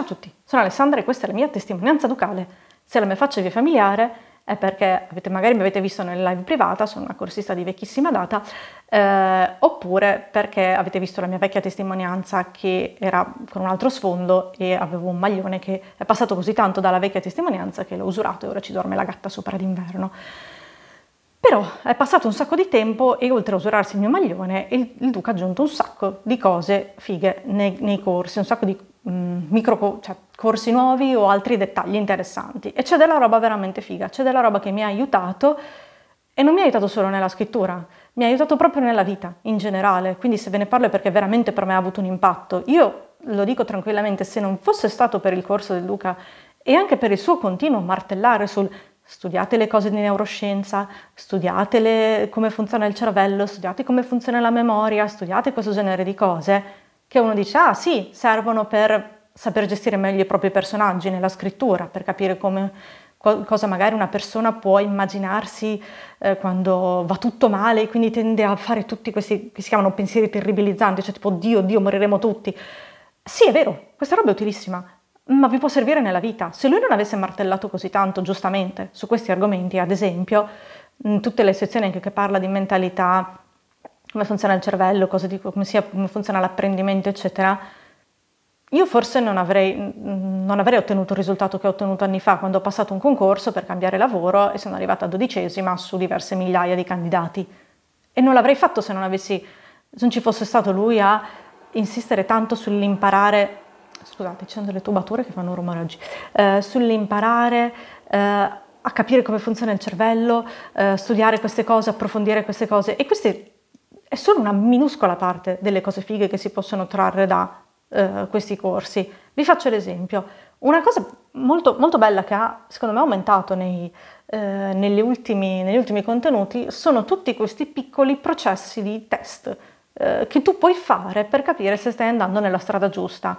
Ciao a tutti, sono Alessandra e questa è la mia testimonianza ducale. Se la mia faccia vi è familiare è perché avete, magari mi avete visto nel live privata, sono una corsista di vecchissima data, eh, oppure perché avete visto la mia vecchia testimonianza che era con un altro sfondo e avevo un maglione che è passato così tanto dalla vecchia testimonianza che l'ho usurato e ora ci dorme la gatta sopra d'inverno. Però è passato un sacco di tempo e oltre a usurarsi il mio maglione, il, il Duca ha aggiunto un sacco di cose fighe nei, nei corsi, un sacco di mh, micro, cioè, corsi nuovi o altri dettagli interessanti. E c'è della roba veramente figa, c'è della roba che mi ha aiutato e non mi ha aiutato solo nella scrittura, mi ha aiutato proprio nella vita in generale. Quindi se ve ne parlo è perché veramente per me ha avuto un impatto. Io lo dico tranquillamente, se non fosse stato per il corso del Luca e anche per il suo continuo martellare sul studiate le cose di neuroscienza, studiate come funziona il cervello, studiate come funziona la memoria, studiate questo genere di cose, che uno dice, ah sì, servono per saper gestire meglio i propri personaggi nella scrittura, per capire come, co- cosa magari una persona può immaginarsi eh, quando va tutto male e quindi tende a fare tutti questi, che si chiamano pensieri terribilizzanti, cioè tipo Dio, Dio, moriremo tutti. Sì, è vero, questa roba è utilissima, ma vi può servire nella vita. Se lui non avesse martellato così tanto, giustamente, su questi argomenti, ad esempio, in tutte le sezioni anche che parla di mentalità come funziona il cervello, di, come, sia, come, funziona l'apprendimento, eccetera, io forse non avrei, non avrei, ottenuto il risultato che ho ottenuto anni fa quando ho passato un concorso per cambiare lavoro e sono arrivata a dodicesima su diverse migliaia di candidati. E non l'avrei fatto se non, avessi, se non ci fosse stato lui a insistere tanto sull'imparare, scusate, c'è delle tubature che fanno rumore oggi, eh, sull'imparare eh, a capire come funziona il cervello, eh, studiare queste cose, approfondire queste cose. E questi è solo una minuscola parte delle cose fighe che si possono trarre da eh, questi corsi. Vi faccio l'esempio. Una cosa molto, molto bella che ha, secondo me, aumentato nei, eh, ultimi, negli ultimi contenuti sono tutti questi piccoli processi di test eh, che tu puoi fare per capire se stai andando nella strada giusta.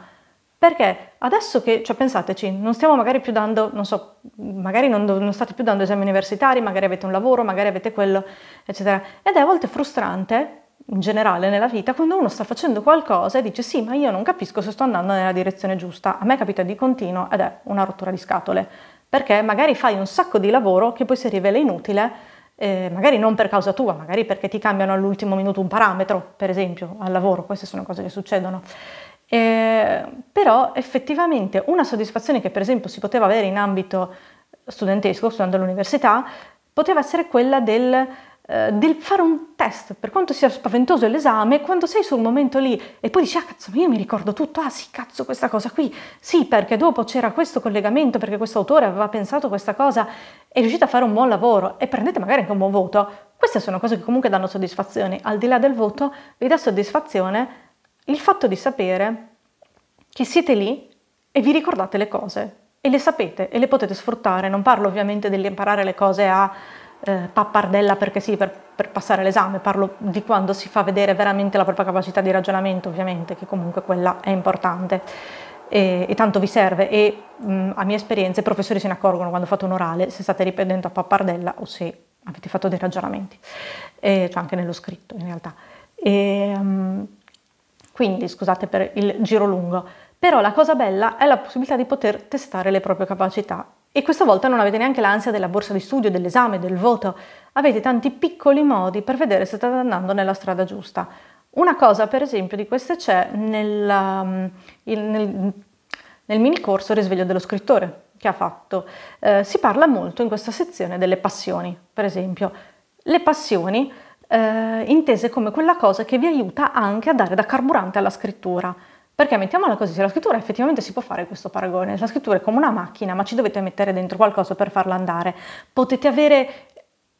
Perché adesso che, cioè pensateci, non stiamo magari più dando, non so, magari non, non, state più dando esami universitari, magari avete un lavoro, magari avete quello, eccetera. Ed è a volte frustrante in generale nella vita, quando uno sta facendo qualcosa e dice sì, ma io non capisco se sto andando nella direzione giusta, a me capita di continuo ed è una rottura di scatole, perché magari fai un sacco di lavoro che poi si rivela inutile, eh, magari non per causa tua, magari perché ti cambiano all'ultimo minuto un parametro, per esempio, al lavoro, queste sono cose che succedono. Eh, però effettivamente una soddisfazione che per esempio si poteva avere in ambito studentesco, studiando all'università, poteva essere quella del eh, del fare un test, per quanto sia spaventoso l'esame, quando sei sul momento lì e poi dici, ah cazzo, ma io mi ricordo tutto, ah sì, cazzo, questa cosa qui, sì, perché dopo c'era questo collegamento, perché questo autore aveva pensato questa cosa, e riuscite a fare un buon lavoro e prendete magari anche un buon voto. Queste sono cose che comunque danno soddisfazione, al di là del voto vi dà soddisfazione il fatto di sapere che siete lì e vi ricordate le cose e le sapete e le potete sfruttare, non parlo ovviamente dell'imparare le cose a eh, pappardella perché sì, per, per passare l'esame, parlo di quando si fa vedere veramente la propria capacità di ragionamento, ovviamente, che comunque quella è importante e, e tanto vi serve e mh, a mia esperienza i professori se ne accorgono quando fate un orale se state ripetendo a pappardella o se avete fatto dei ragionamenti, e, cioè anche nello scritto in realtà. E, quindi scusate per il giro lungo, però la cosa bella è la possibilità di poter testare le proprie capacità e questa volta non avete neanche l'ansia della borsa di studio, dell'esame, del voto. Avete tanti piccoli modi per vedere se state andando nella strada giusta. Una cosa, per esempio, di queste c'è nel, mm, nel, nel mini corso Risveglio dello scrittore che ha fatto. Eh, si parla molto in questa sezione delle passioni, per esempio. Le passioni eh, intese come quella cosa che vi aiuta anche a dare da carburante alla scrittura. Perché mettiamola così, se la scrittura effettivamente si può fare questo paragone, la scrittura è come una macchina, ma ci dovete mettere dentro qualcosa per farla andare, potete avere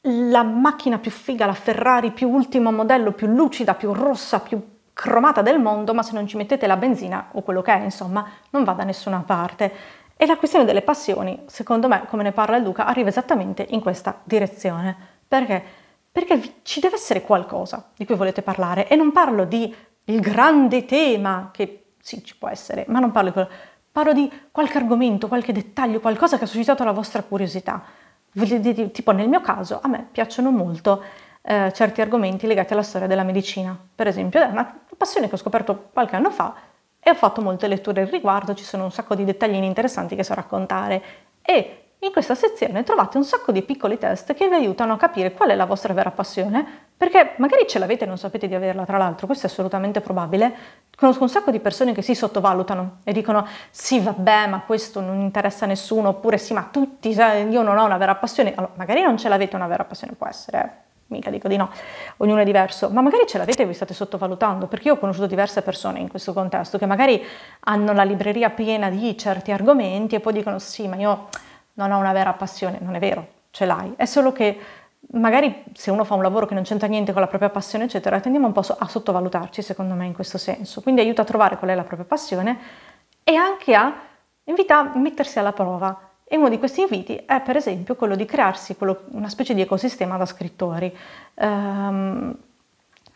la macchina più figa, la Ferrari più ultimo modello, più lucida, più rossa, più cromata del mondo, ma se non ci mettete la benzina o quello che è, insomma, non va da nessuna parte. E la questione delle passioni, secondo me, come ne parla il Duca, arriva esattamente in questa direzione. Perché? Perché ci deve essere qualcosa di cui volete parlare e non parlo di il grande tema che sì, ci può essere, ma non parlo di quello. Parlo di qualche argomento, qualche dettaglio, qualcosa che ha suscitato la vostra curiosità. Tipo nel mio caso, a me piacciono molto eh, certi argomenti legati alla storia della medicina. Per esempio, è una passione che ho scoperto qualche anno fa e ho fatto molte letture al riguardo, ci sono un sacco di dettagli interessanti che so raccontare. E in questa sezione trovate un sacco di piccoli test che vi aiutano a capire qual è la vostra vera passione, perché magari ce l'avete e non sapete di averla, tra l'altro, questo è assolutamente probabile. Conosco un sacco di persone che si sottovalutano e dicono sì vabbè ma questo non interessa a nessuno, oppure sì ma tutti, cioè, io non ho una vera passione, allora magari non ce l'avete una vera passione, può essere, mica dico di no, ognuno è diverso, ma magari ce l'avete e vi state sottovalutando, perché io ho conosciuto diverse persone in questo contesto che magari hanno la libreria piena di certi argomenti e poi dicono sì ma io non ho una vera passione, non è vero, ce l'hai, è solo che magari se uno fa un lavoro che non c'entra niente con la propria passione, eccetera, tendiamo un po' a sottovalutarci, secondo me, in questo senso. Quindi aiuta a trovare qual è la propria passione e anche a invita a mettersi alla prova. E uno di questi inviti è, per esempio, quello di crearsi quello, una specie di ecosistema da scrittori. Um,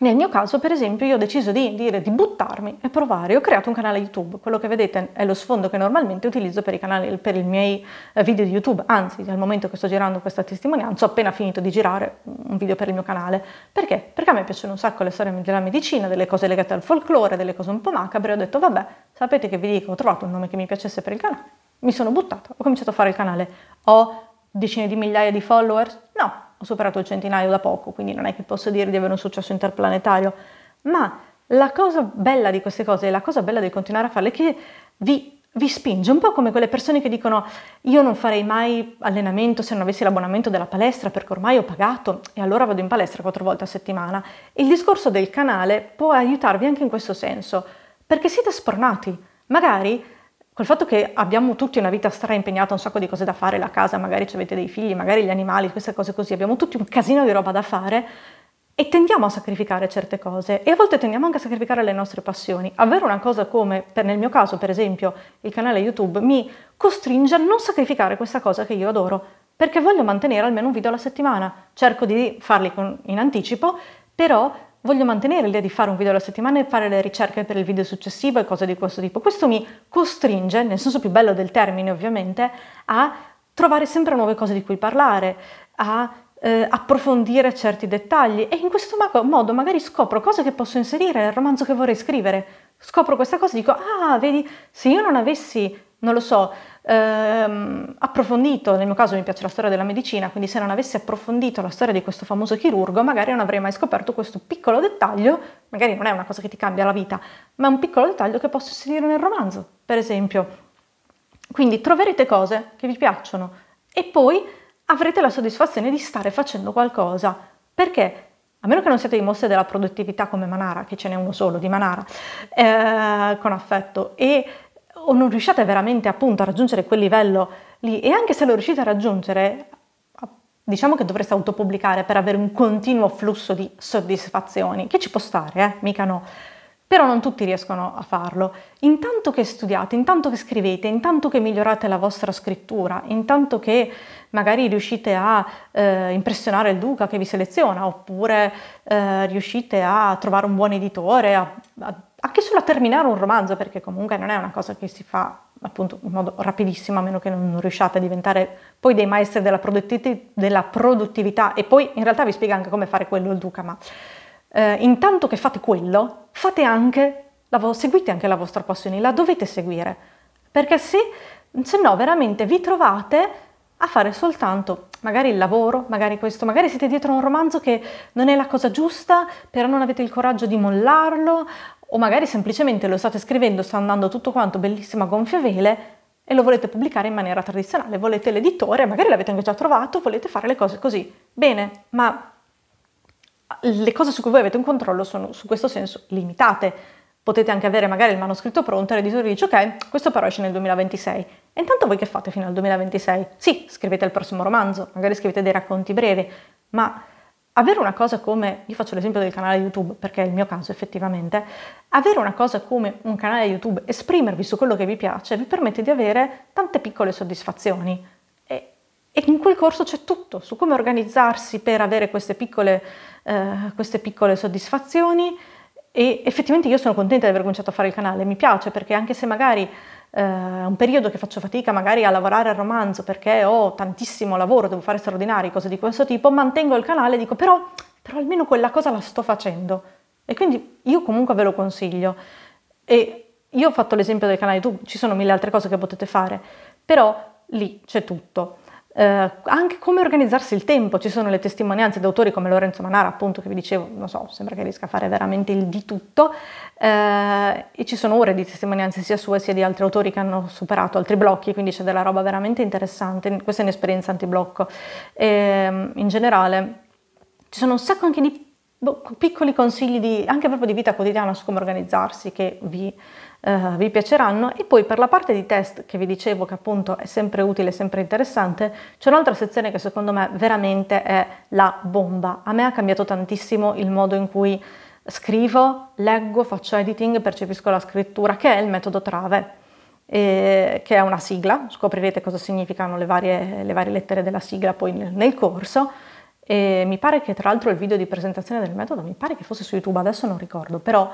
nel mio caso, per esempio, io ho deciso di dire di buttarmi e provare. Ho creato un canale YouTube, quello che vedete è lo sfondo che normalmente utilizzo per i, canali, per i miei eh, video di YouTube, anzi, al momento che sto girando questa testimonianza ho appena finito di girare mm, un video per il mio canale. Perché? Perché a me piacciono un sacco le storie della medicina, delle cose legate al folklore, delle cose un po' macabre, ho detto vabbè, sapete che vi dico, ho trovato un nome che mi piacesse per il canale, mi sono buttata, ho cominciato a fare il canale, ho decine di migliaia di followers, ho superato il centinaio da poco, quindi non è che posso dire di avere un successo interplanetario, ma la cosa bella di queste cose, e la cosa bella di continuare a farle è che vi, vi spinge, un po' come quelle persone che dicono io non farei mai allenamento se non avessi l'abbonamento della palestra perché ormai ho pagato e allora vado in palestra quattro volte a settimana. Il discorso del canale può aiutarvi anche in questo senso, perché siete spronati, magari Col fatto che abbiamo tutti una vita stra impegnata, un sacco di cose da fare, la casa, magari ci avete dei figli, magari gli animali, queste cose così, abbiamo tutti un casino di roba da fare e tendiamo a sacrificare certe cose e a volte tendiamo anche a sacrificare le nostre passioni. Avere una cosa come, nel mio caso per esempio, il canale YouTube mi costringe a non sacrificare questa cosa che io adoro, perché voglio mantenere almeno un video alla settimana. Cerco di farli con, in anticipo, però voglio mantenere l'idea di fare un video alla settimana e fare le ricerche per il video successivo e cose di questo tipo. Questo mi costringe, nel senso più bello del termine ovviamente, a trovare sempre nuove cose di cui parlare, a eh, approfondire certi dettagli e in questo modo magari scopro cose che posso inserire nel romanzo che vorrei scrivere. Scopro questa cosa e dico, ah, vedi, se io non avessi, non lo so, ehm, approfondito, nel mio caso mi piace la storia della medicina, quindi se non avessi approfondito la storia di questo famoso chirurgo, magari non avrei mai scoperto questo piccolo dettaglio, magari non è una cosa che ti cambia la vita, ma è un piccolo dettaglio che posso inserire nel romanzo, per esempio. Quindi troverete cose che vi piacciono e poi avrete la soddisfazione di stare facendo qualcosa, perché a meno che non siate i mostri della produttività come Manara, che ce n'è uno solo di Manara, eh, con affetto, e o non riusciate veramente appunto a raggiungere quel livello lì e anche se lo riuscite a raggiungere, diciamo che dovreste autopubblicare per avere un continuo flusso di soddisfazioni, che ci può stare, eh? mica no. Però non tutti riescono a farlo. Intanto che studiate, intanto che scrivete, intanto che migliorate la vostra scrittura, intanto che magari riuscite a eh, impressionare il duca che vi seleziona, oppure eh, riuscite a trovare un buon editore, a, a anche solo a terminare un romanzo, perché comunque non è una cosa che si fa appunto in modo rapidissimo, a meno che non riusciate a diventare poi dei maestri della, della produttività e poi in realtà vi spiega anche come fare quello il duca, ma eh, intanto che fate quello, fate anche, seguite anche la vostra passione, la dovete seguire, perché se, se no veramente vi trovate a fare soltanto magari il lavoro, magari questo, magari siete dietro a un romanzo che non è la cosa giusta, però non avete il coraggio di mollarlo, o magari semplicemente lo state scrivendo, sta andando tutto quanto bellissimo a gonfie vele e lo volete pubblicare in maniera tradizionale, volete l'editore, magari l'avete anche già trovato, volete fare le cose così. Bene, ma le cose su cui voi avete un controllo sono su questo senso limitate. Potete anche avere magari il manoscritto pronto e l'editore dice ok, questo però esce nel 2026. E intanto voi che fate fino al 2026? Sì, scrivete il prossimo romanzo, magari scrivete dei racconti brevi, ma avere una cosa come, io faccio l'esempio del canale YouTube perché è il mio caso effettivamente, avere una cosa come un canale YouTube, esprimervi su quello che vi piace, vi permette di avere tante piccole soddisfazioni. E, e in quel corso c'è tutto, su come organizzarsi per avere queste piccole, eh, queste piccole soddisfazioni. E effettivamente io sono contenta di aver cominciato a fare il canale, mi piace perché anche se magari eh, un periodo che faccio fatica magari a lavorare al romanzo perché ho tantissimo lavoro, devo fare straordinari, cose di questo tipo, mantengo il canale e dico però, però almeno quella cosa la sto facendo. E quindi io comunque ve lo consiglio. E io ho fatto l'esempio del canale YouTube, ci sono mille altre cose che potete fare, però lì c'è tutto eh, anche come organizzarsi il tempo, ci sono le testimonianze di autori come Lorenzo Manara, appunto, che vi dicevo, non so, sembra che riesca a fare veramente il di tutto, eh, e ci sono ore di testimonianze sia sue sia di altri autori che hanno superato altri blocchi, quindi c'è della roba veramente interessante, questa è un'esperienza antiblocco. E, ehm, in generale ci sono un sacco anche di boh, piccoli consigli di, anche proprio di vita quotidiana su come organizzarsi che vi eh, vi piaceranno e poi per la parte di test che vi dicevo che appunto è sempre utile, e sempre interessante, c'è un'altra sezione che secondo me veramente è la bomba. A me ha cambiato tantissimo il modo in cui scrivo, leggo, faccio editing, percepisco la scrittura, che è il metodo Trave che è una sigla, scoprirete cosa significano le varie, le varie lettere della sigla poi nel, nel, corso. E mi pare che tra l'altro il video di presentazione del metodo mi pare che fosse su YouTube, adesso non ricordo, però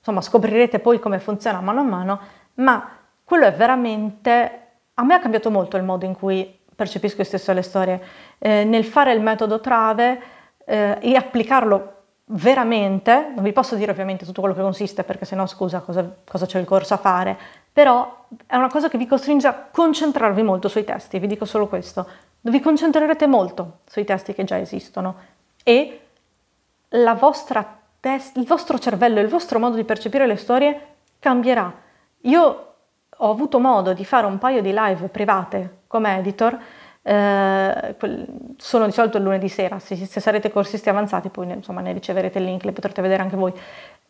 insomma scoprirete poi come funziona mano a mano, ma quello è veramente, a me ha cambiato molto il modo in cui percepisco io stesso le storie, eh, nel fare il metodo trave eh, e applicarlo veramente, non vi posso dire ovviamente tutto quello che consiste perché sennò scusa cosa, cosa c'è il corso a fare, però è una cosa che vi costringe a concentrarvi molto sui testi, vi dico solo questo, vi concentrerete molto sui testi che già esistono e la vostra il vostro cervello, il vostro modo di percepire le storie cambierà. Io ho avuto modo di fare un paio di live private come editor, eh, sono di solito il lunedì sera, se, se, sarete corsisti avanzati poi insomma, ne riceverete il link, le potrete vedere anche voi.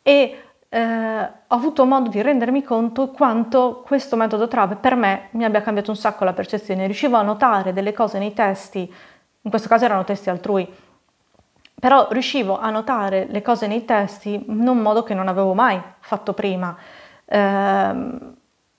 E eh, ho avuto modo di rendermi conto quanto questo metodo TRAV per me mi abbia cambiato un sacco la percezione, riuscivo a notare delle cose nei testi, in questo caso erano testi altrui, però riuscivo a notare le cose nei testi in un modo che non avevo mai fatto prima. Eh,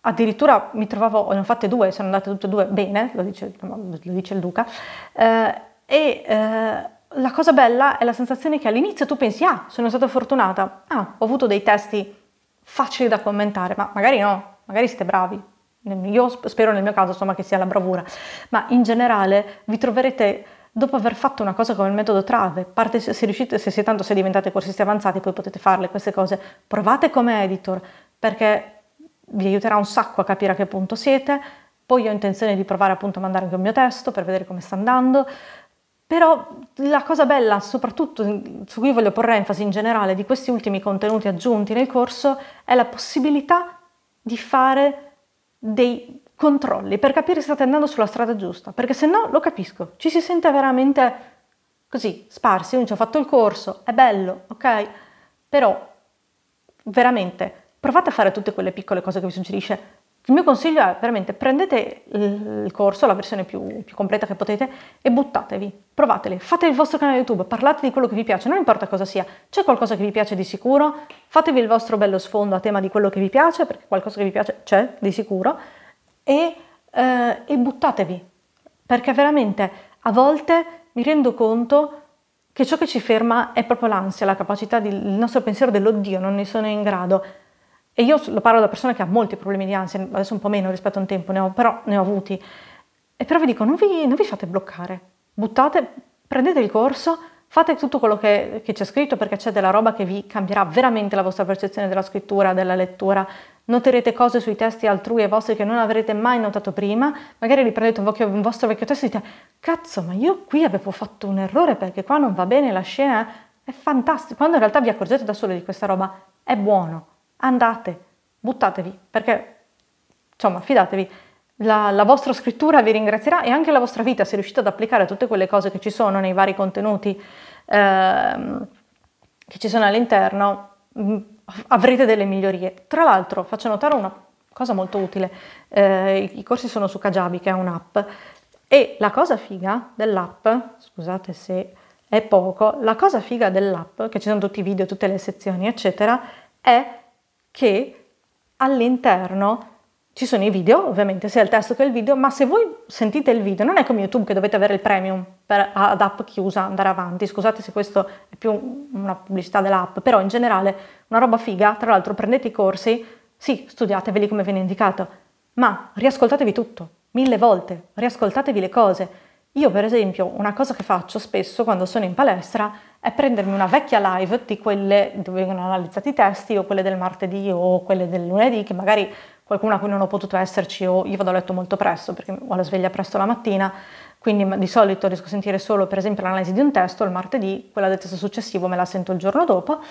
addirittura mi trovavo, ne ho fatte due, sono andate tutte e due bene, lo dice, lo dice il Duca, eh, e eh, la cosa bella è la sensazione che all'inizio tu pensi, ah, sono stata fortunata, ah, ho avuto dei testi facili da commentare, ma magari no, magari siete bravi. Io spero nel mio caso insomma che sia la bravura, ma in generale vi troverete dopo aver fatto una cosa come il metodo Trave, parte se, riuscite, se, se tanto se diventate corsisti avanzati poi potete farle queste cose, provate come editor perché vi aiuterà un sacco a capire a che punto siete, poi ho intenzione di provare appunto a mandare anche un mio testo per vedere come sta andando, però la cosa bella soprattutto su cui voglio porre enfasi in generale di questi ultimi contenuti aggiunti nel corso è la possibilità di fare dei controlli per capire se state andando sulla strada giusta, perché se no lo capisco, ci si sente veramente così, sparsi, non ci ho fatto il corso, è bello, ok? Però veramente provate a fare tutte quelle piccole cose che vi suggerisce. Il mio consiglio è veramente prendete il corso, la versione più, più completa che potete e buttatevi, provatele, fate il vostro canale YouTube, parlate di quello che vi piace, non importa cosa sia, c'è qualcosa che vi piace di sicuro, fatevi il vostro bello sfondo a tema di quello che vi piace, perché qualcosa che vi piace c'è di sicuro, e, eh, e buttatevi, perché veramente a volte mi rendo conto che ciò che ci ferma è proprio l'ansia, la capacità del nostro pensiero dell'oddio, non ne sono in grado. E io lo parlo da persona che ha molti problemi di ansia, adesso un po' meno rispetto a un tempo, ne ho, però ne ho avuti. E però vi dico, non vi, non vi fate bloccare, buttate, prendete il corso, Fate tutto quello che, che c'è scritto perché c'è della roba che vi cambierà veramente la vostra percezione della scrittura, della lettura. Noterete cose sui testi altrui e vostri che non avrete mai notato prima. Magari riprendete un, vecchio, un vostro vecchio testo e dite cazzo ma io qui avevo fatto un errore perché qua non va bene la scena. È fantastico. Quando in realtà vi accorgete da sole di questa roba è buono. Andate, buttatevi perché insomma fidatevi la, la, vostra scrittura vi ringrazierà e anche la vostra vita se riuscite ad applicare tutte quelle cose che ci sono nei vari contenuti ehm, che ci sono all'interno, mm, avrete delle migliorie. Tra l'altro faccio notare una cosa molto utile, eh, i corsi sono su Kajabi che è un'app e la cosa figa dell'app, scusate se è poco, la cosa figa dell'app, che ci sono tutti i video, tutte le sezioni eccetera, è che all'interno ci sono i video, ovviamente, sia il testo che il video, ma se voi sentite il video, non è come YouTube che dovete avere il premium per, ad app chiusa, andare avanti. Scusate se questo è più una pubblicità dell'app, però in generale una roba figa, tra l'altro prendete i corsi, sì, studiateveli come viene indicato, ma riascoltatevi tutto, mille volte, riascoltatevi le cose. Io per esempio una cosa che faccio spesso quando sono in palestra è prendermi una vecchia live di quelle dove vengono analizzati i testi o quelle del martedì o quelle del lunedì che magari qualcuno a cui non ho potuto esserci o io vado a letto molto presto perché ho la sveglia presto la mattina, quindi di solito riesco a sentire solo per esempio l'analisi di un testo il martedì, quella del testo successivo me la sento il giorno dopo.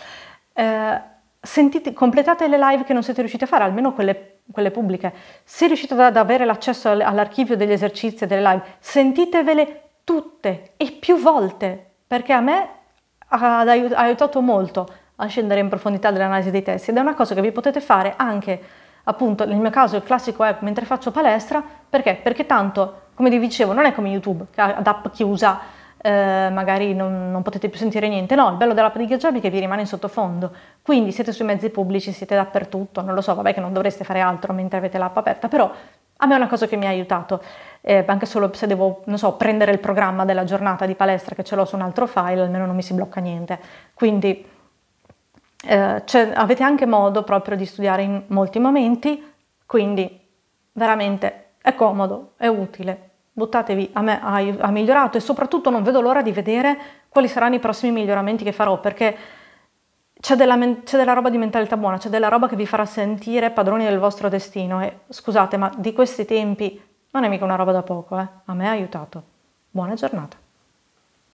Eh, sentite, completate le live che non siete riusciti a fare, almeno quelle, quelle pubbliche. Se riuscite ad avere l'accesso all'archivio degli esercizi e delle live, sentitevele tutte e più volte, perché a me ha aiutato molto a scendere in profondità dell'analisi dei testi ed è una cosa che vi potete fare anche appunto nel mio caso il classico app mentre faccio palestra, perché? Perché tanto, come vi dicevo, non è come YouTube, che ad app chiusa eh, magari non, non, potete più sentire niente, no, il bello dell'app di GetJob è che vi rimane in sottofondo, quindi siete sui mezzi pubblici, siete dappertutto, non lo so, vabbè che non dovreste fare altro mentre avete l'app aperta, però a me è una cosa che mi ha aiutato, eh, anche solo se devo, non so, prendere il programma della giornata di palestra che ce l'ho su un altro file, almeno non mi si blocca niente, quindi eh, avete anche modo proprio di studiare in molti momenti, quindi veramente è comodo, è utile, buttatevi a me ha migliorato e soprattutto non vedo l'ora di vedere quali saranno i prossimi miglioramenti che farò perché c'è della, della, roba di mentalità buona, c'è della roba che vi farà sentire padroni del vostro destino e scusate ma di questi tempi non è mica una roba da poco, eh? a me ha aiutato. Buona giornata.